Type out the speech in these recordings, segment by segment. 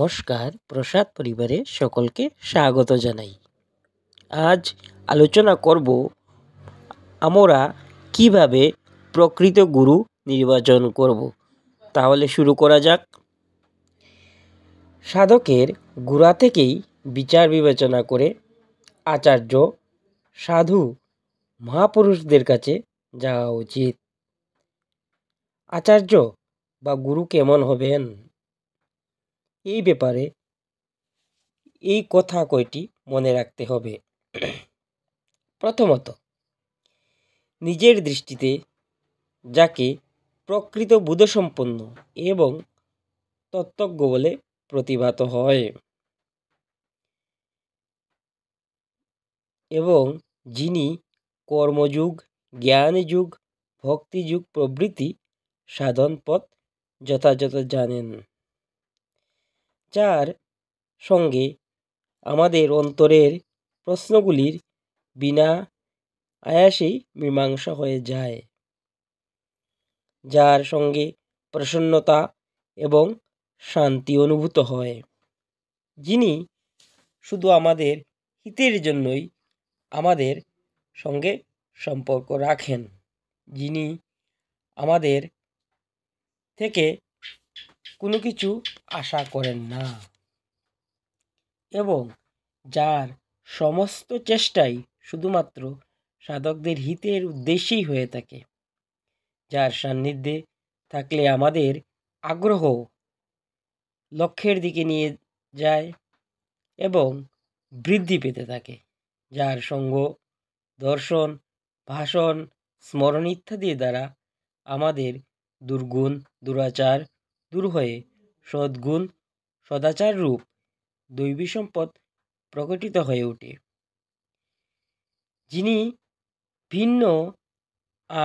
নমস্কার প্রসাদ পরিবারে সকলকে স্বাগত জানাই আজ আলোচনা করব আমরা কিভাবে প্রকৃত গুরু নির্বাচন করব তাহলে শুরু করা যাক সাধকের গুড়া থেকেই বিচার বিবেচনা করে আচার্য সাধু মহাপুরুষদের কাছে যাওয়া উচিত আচার্য বা গুরু কেমন হবেন এই ব্যাপারে এই কথা কয়টি মনে রাখতে হবে প্রথমত নিজের দৃষ্টিতে যাকে প্রকৃত বোধসম্পন্ন এবং তত্ত্বজ্ঞ বলে প্রতিভাত হয় এবং যিনি কর্মযুগ জ্ঞানযুগ ভক্তিযুগ প্রভৃতি সাধন পথ যথাযথ জানেন যার সঙ্গে আমাদের অন্তরের প্রশ্নগুলির বিনা আয়াসেই মীমাংসা হয়ে যায় যার সঙ্গে প্রসন্নতা এবং শান্তি অনুভূত হয় যিনি শুধু আমাদের হিতের জন্যই আমাদের সঙ্গে সম্পর্ক রাখেন যিনি আমাদের থেকে কোনো কিছু আশা করেন না এবং যার সমস্ত চেষ্টাই শুধুমাত্র সাধকদের হিতের উদ্দেশ্যেই হয়ে থাকে যার সান্নিধ্যে থাকলে আমাদের আগ্রহ লক্ষ্যের দিকে নিয়ে যায় এবং বৃদ্ধি পেতে থাকে যার সঙ্গ দর্শন ভাষণ স্মরণ ইত্যাদি দ্বারা আমাদের দুর্গুণ দুরাচার দূর হয়ে সদ্গুণ সদাচার রূপ দৈবী সম্পদ প্রকটিত হয়ে ওঠে যিনি ভিন্ন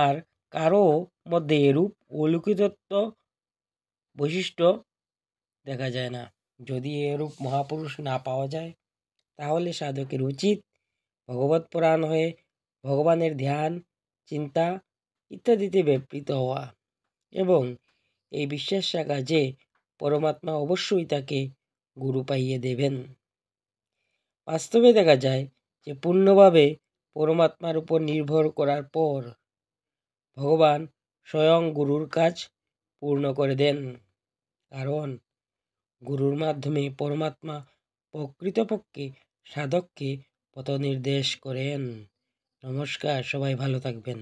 আর কারো মধ্যে এরূপ অলৌকিকত্ব বৈশিষ্ট্য দেখা যায় না যদি এরূপ মহাপুরুষ না পাওয়া যায় তাহলে সাধকের উচিত ভগবত পুরাণ হয়ে ভগবানের ধ্যান চিন্তা ইত্যাদিতে ব্যাপৃত হওয়া এবং এই বিশ্বাস রাখা যে পরমাত্মা অবশ্যই তাকে গুরু পাইয়ে দেবেন বাস্তবে দেখা যায় যে পূর্ণভাবে পরমাত্মার উপর নির্ভর করার পর ভগবান স্বয়ং গুরুর কাজ পূর্ণ করে দেন কারণ গুরুর মাধ্যমে পরমাত্মা প্রকৃতপক্ষে সাধককে পথ নির্দেশ করেন নমস্কার সবাই ভালো থাকবেন